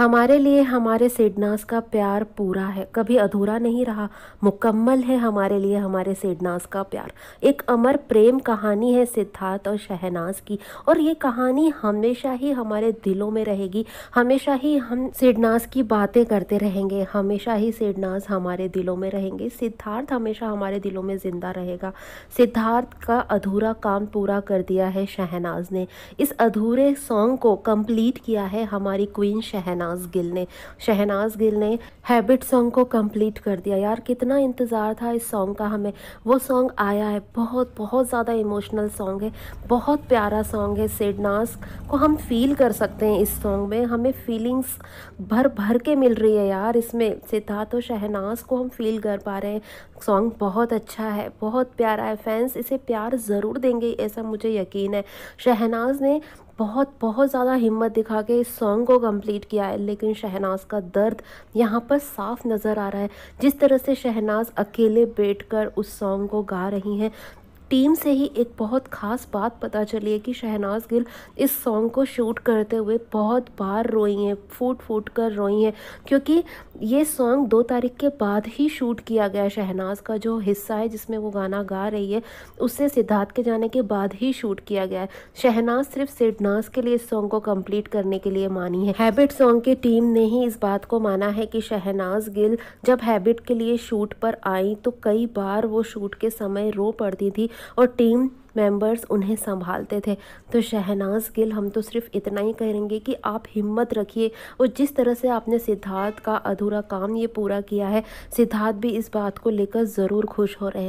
हमारे लिए हमारे सेडनास का प्यार पूरा है कभी अधूरा नहीं रहा मुकम्मल है हमारे लिए हमारे सेडनास का प्यार एक अमर प्रेम कहानी है सिद्धार्थ और शहनाज की और ये कहानी हमेशा ही हमारे दिलों में रहेगी हमेशा ही हम सेडनास की बातें करते रहेंगे हमेशा ही सेडनास हमारे दिलों में रहेंगे सिद्धार्थ हमेशा हमारे दिलों में ज़िंदा रहेगा सिद्धार्थ का अधूरा काम पूरा कर दिया है शहनाज ने इस अधूरे सॉन्ग को कंप्लीट किया है हमारी क्वीन शहनाज शहनाज गिल ने शहनाज गिल ने हैबिट सॉन्ग को कंप्लीट कर दिया यार कितना इंतज़ार था इस सॉन्ग का हमें वो सॉन्ग आया है बहुत बहुत ज़्यादा इमोशनल सॉन्ग है बहुत प्यारा सॉन्ग है सेडनास को हम फील कर सकते हैं इस सॉन्ग में हमें फीलिंग्स भर भर के मिल रही है यार इसमें सिद्धार्थ और शहनाज को हम फील कर पा रहे हैं सॉन्ग बहुत अच्छा है बहुत प्यारा है फैंस इसे प्यार ज़रूर देंगे ऐसा मुझे यकीन है शहनाज ने बहुत बहुत ज़्यादा हिम्मत दिखा के इस सॉन्ग को कंप्लीट किया है लेकिन शहनाज का दर्द यहाँ पर साफ नज़र आ रहा है जिस तरह से शहनाज अकेले बैठकर उस सॉन्ग को गा रही हैं टीम से ही एक बहुत ख़ास बात पता चली है कि शहनाज गिल इस सॉन्ग को शूट करते हुए बहुत बार रोई हैं फूट फूट कर रोई हैं क्योंकि ये सॉन्ग दो तारीख के बाद ही शूट किया गया शहनाज का जो हिस्सा है जिसमें वो गाना गा रही है उससे सिद्धार्थ के जाने के बाद ही शूट किया गया है शहनाज सिर्फ सिडनाज के लिए इस सॉन्ग को कम्प्लीट करने के लिए मानी है हैबिट सॉन्ग की टीम ने ही इस बात को माना है कि शहनाज गिल जब हैबिट के लिए शूट पर आई तो कई बार वो शूट के समय रो पड़ती थी और टीम मेंबर्स उन्हें संभालते थे तो शहनाज गिल हम तो सिर्फ इतना ही कहेंगे कि आप हिम्मत रखिए और जिस तरह से आपने सिद्धार्थ का अधूरा काम ये पूरा किया है सिद्धार्थ भी इस बात को लेकर ज़रूर खुश हो रहे हैं